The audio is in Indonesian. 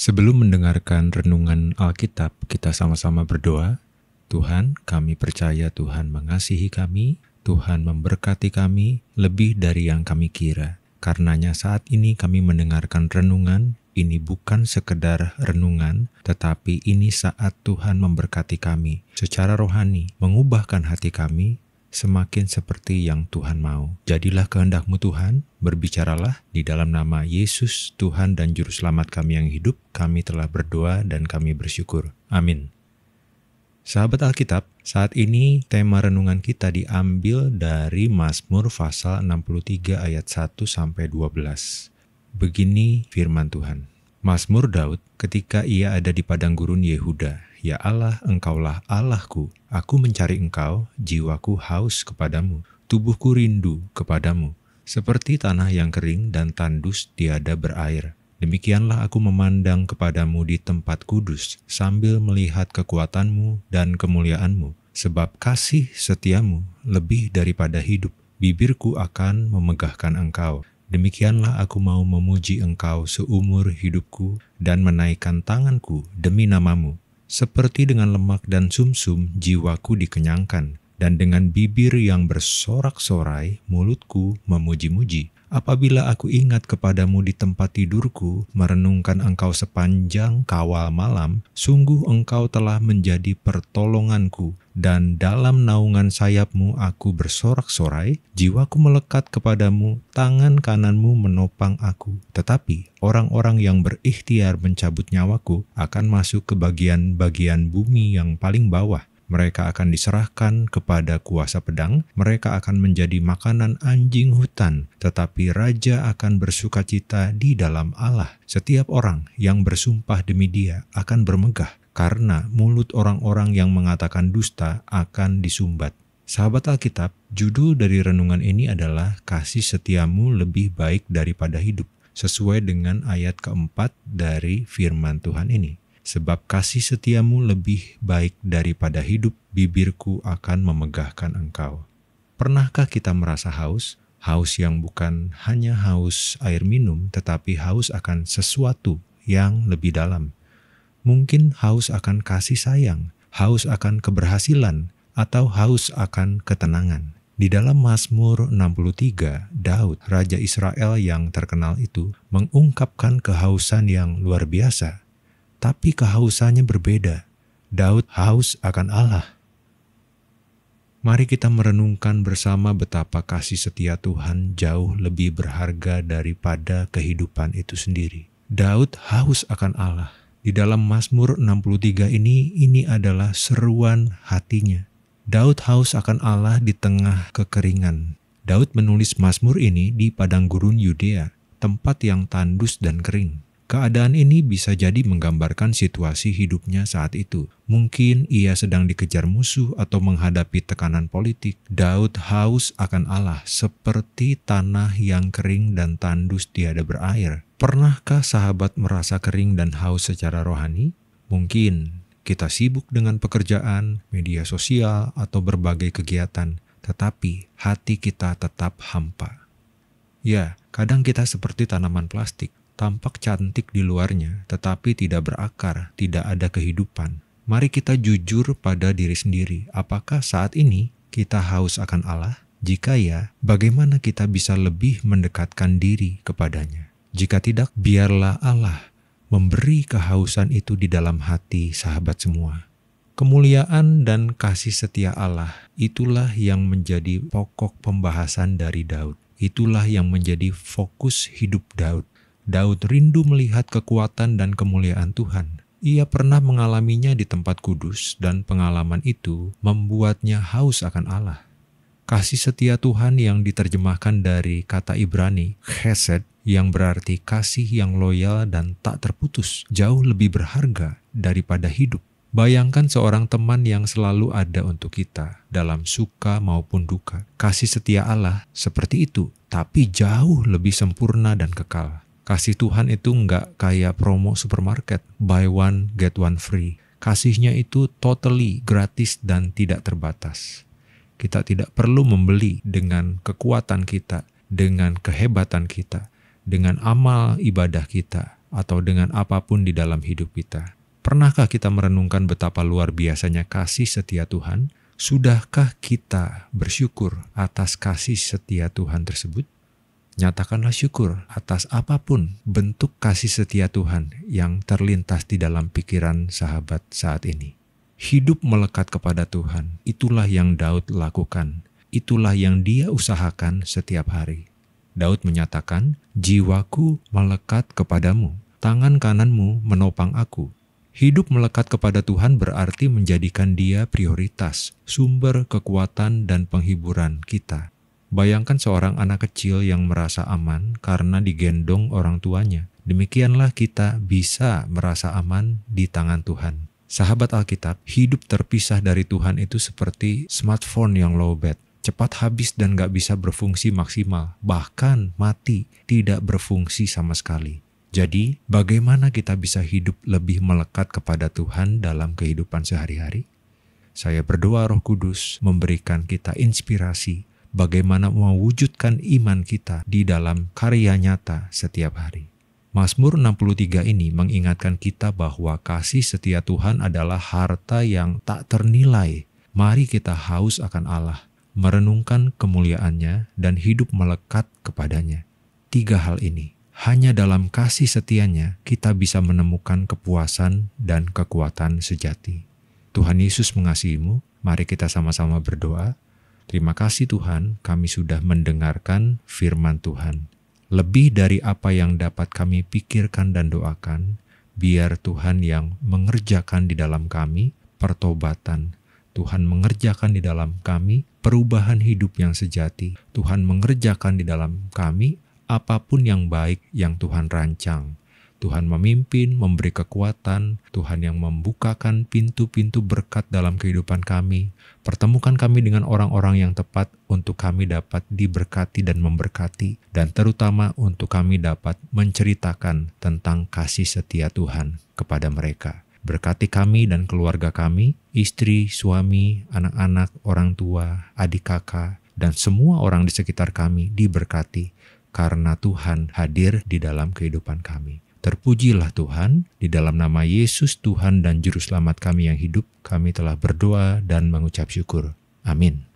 Sebelum mendengarkan renungan Alkitab, kita sama-sama berdoa. Tuhan, kami percaya Tuhan mengasihi kami, Tuhan memberkati kami lebih dari yang kami kira. Karenanya saat ini kami mendengarkan renungan, ini bukan sekedar renungan, tetapi ini saat Tuhan memberkati kami secara rohani, mengubahkan hati kami, semakin seperti yang Tuhan mau. Jadilah kehendakmu Tuhan, berbicaralah di dalam nama Yesus Tuhan dan Juru Selamat kami yang hidup, kami telah berdoa dan kami bersyukur. Amin. Sahabat Alkitab, saat ini tema renungan kita diambil dari Mazmur pasal 63 ayat 1 sampai 12. Begini firman Tuhan. Masmur Daud ketika ia ada di padang gurun Yehuda, Ya Allah, engkaulah Allahku, aku mencari engkau, jiwaku haus kepadamu, tubuhku rindu kepadamu, seperti tanah yang kering dan tandus tiada berair. Demikianlah aku memandang kepadamu di tempat kudus, sambil melihat kekuatanmu dan kemuliaanmu, sebab kasih setiamu lebih daripada hidup. Bibirku akan memegahkan engkau, Demikianlah aku mau memuji engkau seumur hidupku dan menaikkan tanganku demi namamu. Seperti dengan lemak dan sumsum -sum, jiwaku dikenyangkan, dan dengan bibir yang bersorak-sorai mulutku memuji-muji. Apabila aku ingat kepadamu di tempat tidurku, merenungkan engkau sepanjang kawal malam, sungguh engkau telah menjadi pertolonganku dan dalam naungan sayapmu aku bersorak-sorai, jiwaku melekat kepadamu, tangan kananmu menopang aku. Tetapi orang-orang yang berikhtiar mencabut nyawaku akan masuk ke bagian-bagian bumi yang paling bawah. Mereka akan diserahkan kepada kuasa pedang, mereka akan menjadi makanan anjing hutan, tetapi raja akan bersuka cita di dalam Allah. Setiap orang yang bersumpah demi dia akan bermegah, karena mulut orang-orang yang mengatakan dusta akan disumbat. Sahabat Alkitab, judul dari renungan ini adalah Kasih Setiamu Lebih Baik Daripada Hidup, sesuai dengan ayat keempat dari firman Tuhan ini. Sebab kasih setiamu lebih baik daripada hidup, bibirku akan memegahkan engkau. Pernahkah kita merasa haus? Haus yang bukan hanya haus air minum, tetapi haus akan sesuatu yang lebih dalam, mungkin haus akan kasih sayang, haus akan keberhasilan, atau haus akan ketenangan. Di dalam Mazmur 63, Daud, raja Israel yang terkenal itu, mengungkapkan kehausan yang luar biasa. Tapi kehausannya berbeda. Daud haus akan Allah. Mari kita merenungkan bersama betapa kasih setia Tuhan jauh lebih berharga daripada kehidupan itu sendiri. Daud haus akan Allah. Di dalam Mazmur 63 ini, ini adalah seruan hatinya. Daud haus akan Allah di tengah kekeringan. Daud menulis Mazmur ini di padang gurun Yudea, tempat yang tandus dan kering. Keadaan ini bisa jadi menggambarkan situasi hidupnya saat itu. Mungkin ia sedang dikejar musuh atau menghadapi tekanan politik. Daud haus akan Allah seperti tanah yang kering dan tandus tiada berair. Pernahkah sahabat merasa kering dan haus secara rohani? Mungkin kita sibuk dengan pekerjaan, media sosial, atau berbagai kegiatan, tetapi hati kita tetap hampa. Ya, kadang kita seperti tanaman plastik tampak cantik di luarnya, tetapi tidak berakar, tidak ada kehidupan. Mari kita jujur pada diri sendiri, apakah saat ini kita haus akan Allah? Jika ya, bagaimana kita bisa lebih mendekatkan diri kepadanya? Jika tidak, biarlah Allah memberi kehausan itu di dalam hati sahabat semua. Kemuliaan dan kasih setia Allah itulah yang menjadi pokok pembahasan dari Daud. Itulah yang menjadi fokus hidup Daud. Daud rindu melihat kekuatan dan kemuliaan Tuhan. Ia pernah mengalaminya di tempat kudus, dan pengalaman itu membuatnya haus akan Allah. Kasih setia Tuhan yang diterjemahkan dari kata Ibrani, "chesed", yang berarti kasih yang loyal dan tak terputus, jauh lebih berharga daripada hidup. Bayangkan seorang teman yang selalu ada untuk kita dalam suka maupun duka. Kasih setia Allah seperti itu, tapi jauh lebih sempurna dan kekal. Kasih Tuhan itu nggak kayak promo supermarket, buy one get one free. Kasihnya itu totally gratis dan tidak terbatas. Kita tidak perlu membeli dengan kekuatan kita, dengan kehebatan kita, dengan amal ibadah kita, atau dengan apapun di dalam hidup kita. Pernahkah kita merenungkan betapa luar biasanya kasih setia Tuhan? Sudahkah kita bersyukur atas kasih setia Tuhan tersebut? Nyatakanlah syukur atas apapun bentuk kasih setia Tuhan yang terlintas di dalam pikiran sahabat saat ini. Hidup melekat kepada Tuhan, itulah yang Daud lakukan. Itulah yang dia usahakan setiap hari. Daud menyatakan, "Jiwaku melekat kepadamu, tangan kananmu menopang aku." Hidup melekat kepada Tuhan berarti menjadikan Dia prioritas, sumber kekuatan dan penghiburan kita. Bayangkan seorang anak kecil yang merasa aman karena digendong orang tuanya. Demikianlah kita bisa merasa aman di tangan Tuhan. Sahabat Alkitab, hidup terpisah dari Tuhan itu seperti smartphone yang lowbat. Cepat habis dan gak bisa berfungsi maksimal, bahkan mati, tidak berfungsi sama sekali. Jadi, bagaimana kita bisa hidup lebih melekat kepada Tuhan dalam kehidupan sehari-hari? Saya berdoa Roh Kudus memberikan kita inspirasi bagaimana mewujudkan iman kita di dalam karya nyata setiap hari. Mazmur 63 ini mengingatkan kita bahwa kasih setia Tuhan adalah harta yang tak ternilai. Mari kita haus akan Allah, merenungkan kemuliaannya dan hidup melekat kepadanya. Tiga hal ini, hanya dalam kasih setianya kita bisa menemukan kepuasan dan kekuatan sejati. Tuhan Yesus mengasihimu, mari kita sama-sama berdoa. Terima kasih Tuhan, kami sudah mendengarkan firman Tuhan. Lebih dari apa yang dapat kami pikirkan dan doakan, biar Tuhan yang mengerjakan di dalam kami pertobatan. Tuhan mengerjakan di dalam kami perubahan hidup yang sejati. Tuhan mengerjakan di dalam kami apapun yang baik yang Tuhan rancang. Tuhan memimpin, memberi kekuatan, Tuhan yang membukakan pintu-pintu berkat dalam kehidupan kami. Pertemukan kami dengan orang-orang yang tepat untuk kami dapat diberkati dan memberkati, dan terutama untuk kami dapat menceritakan tentang kasih setia Tuhan kepada mereka. Berkati kami dan keluarga kami, istri, suami, anak-anak, orang tua, adik kakak, dan semua orang di sekitar kami diberkati karena Tuhan hadir di dalam kehidupan kami. Terpujilah Tuhan, di dalam nama Yesus Tuhan dan Juru Selamat kami yang hidup, kami telah berdoa dan mengucap syukur. Amin.